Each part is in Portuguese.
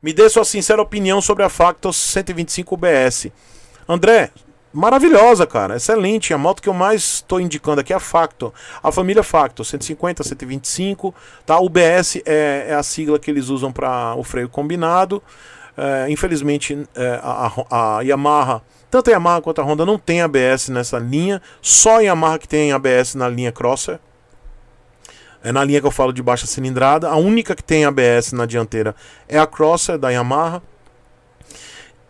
Me dê sua sincera opinião sobre a Factor 125 BS. André, maravilhosa, cara. Excelente. A moto que eu mais estou indicando aqui é a Factor. A família Factor, 150, 125. Tá? O BS é, é a sigla que eles usam para o freio combinado. É, infelizmente, é, a, a, Yamaha, tanto a Yamaha quanto a Honda, não tem ABS nessa linha. Só a Yamaha que tem ABS na linha Crosser. É na linha que eu falo de baixa cilindrada. A única que tem ABS na dianteira é a Crosser da Yamaha.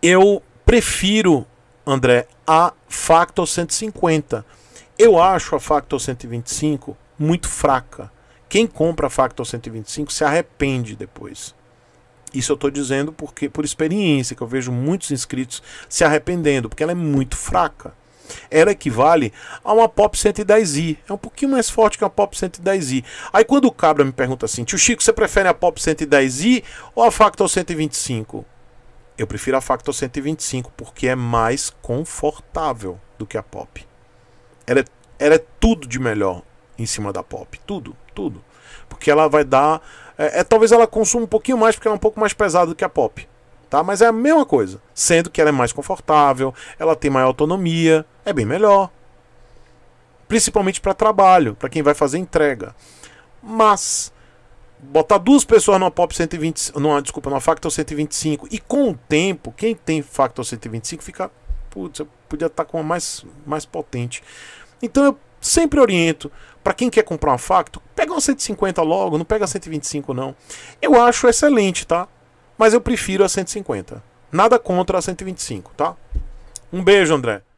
Eu prefiro, André, a Factor 150. Eu acho a Factor 125 muito fraca. Quem compra a Factor 125 se arrepende depois. Isso eu estou dizendo porque por experiência que eu vejo muitos inscritos se arrependendo, porque ela é muito fraca ela equivale a uma Pop 110i. É um pouquinho mais forte que uma Pop 110i. Aí quando o cabra me pergunta assim, tio Chico, você prefere a Pop 110i ou a Factor 125? Eu prefiro a Factor 125 porque é mais confortável do que a Pop. Ela é, ela é tudo de melhor em cima da Pop. Tudo, tudo. Porque ela vai dar. É, é, talvez ela consuma um pouquinho mais, porque ela é um pouco mais pesada do que a Pop tá? Mas é a mesma coisa, sendo que ela é mais confortável, ela tem maior autonomia, é bem melhor. Principalmente para trabalho, para quem vai fazer entrega. Mas botar duas pessoas numa Pop 125, numa, desculpa, numa Factor 125 e com o tempo, quem tem Factor 125 fica, putz, eu podia estar tá com uma mais mais potente. Então eu sempre oriento para quem quer comprar uma Factor, pega uma 150 logo, não pega a 125 não. Eu acho excelente, tá? mas eu prefiro a 150. Nada contra a 125, tá? Um beijo, André.